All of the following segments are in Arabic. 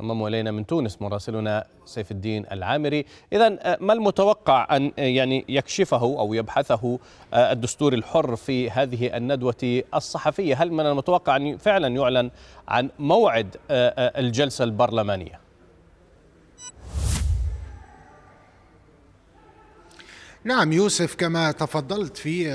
أمام الينا من تونس مراسلنا سيف الدين العامري إذا آه، ما المتوقع أن آه، يعني يكشفه أو يبحثه آه، الدستور الحر في هذه الندوة الصحفية هل من المتوقع أن فعلا يعلن عن موعد الجلسة البرلمانية نعم يوسف كما تفضلت في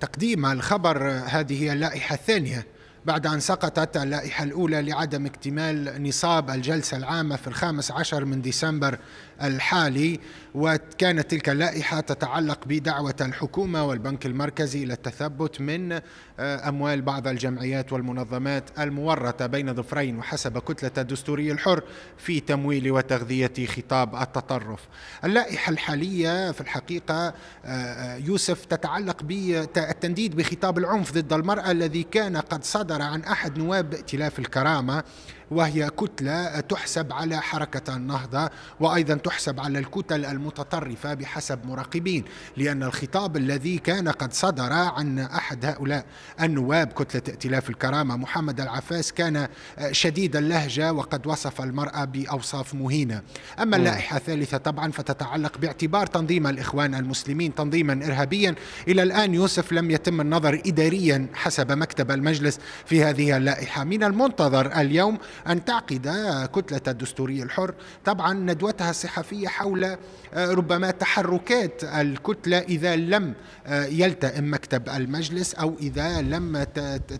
تقديم الخبر هذه اللائحة الثانية بعد أن سقطت اللائحة الأولى لعدم اكتمال نصاب الجلسة العامة في الخامس عشر من ديسمبر الحالي وكانت تلك اللائحة تتعلق بدعوة الحكومة والبنك المركزي إلى التثبت من آه، أموال بعض الجمعيات والمنظمات المورطة بين ظفرين وحسب كتلة الدستوري الحر في تمويل وتغذية خطاب التطرف اللائحة الحالية في الحقيقة آه، آه، يوسف تتعلق بالتنديد بخطاب العنف ضد المرأة الذي كان قد صدر عبر عن أحد نواب ائتلاف الكرامة وهي كتلة تحسب على حركة النهضة وأيضا تحسب على الكتل المتطرفة بحسب مراقبين لأن الخطاب الذي كان قد صدر عن أحد هؤلاء النواب كتلة ائتلاف الكرامة محمد العفاس كان شديد اللهجة وقد وصف المرأة بأوصاف مهينة أما اللائحة الثالثة طبعا فتتعلق باعتبار تنظيم الإخوان المسلمين تنظيما إرهابيا إلى الآن يوسف لم يتم النظر إداريا حسب مكتب المجلس في هذه اللائحة من المنتظر اليوم أن تعقد كتلة الدستوري الحر طبعا ندوتها الصحفية حول آه، ربما تحركات الكتلة إذا لم آه، يلتئم مكتب المجلس أو إذا لم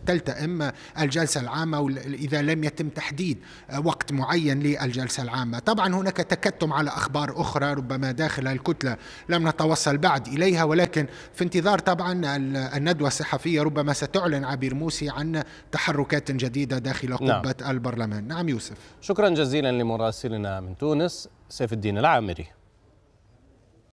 تلتئم الجلسة العامة إذا لم يتم تحديد آه، وقت معين للجلسة العامة طبعا هناك تكتم على أخبار أخرى ربما داخل الكتلة لم نتوصل بعد إليها ولكن في انتظار طبعا الندوة الصحفية ربما ستعلن عبير موسي عن تحركات جديدة داخل نعم. قبة نعم. البرلمان نعم يوسف شكرا جزيلا لمراسلنا من تونس سيف الدين العامري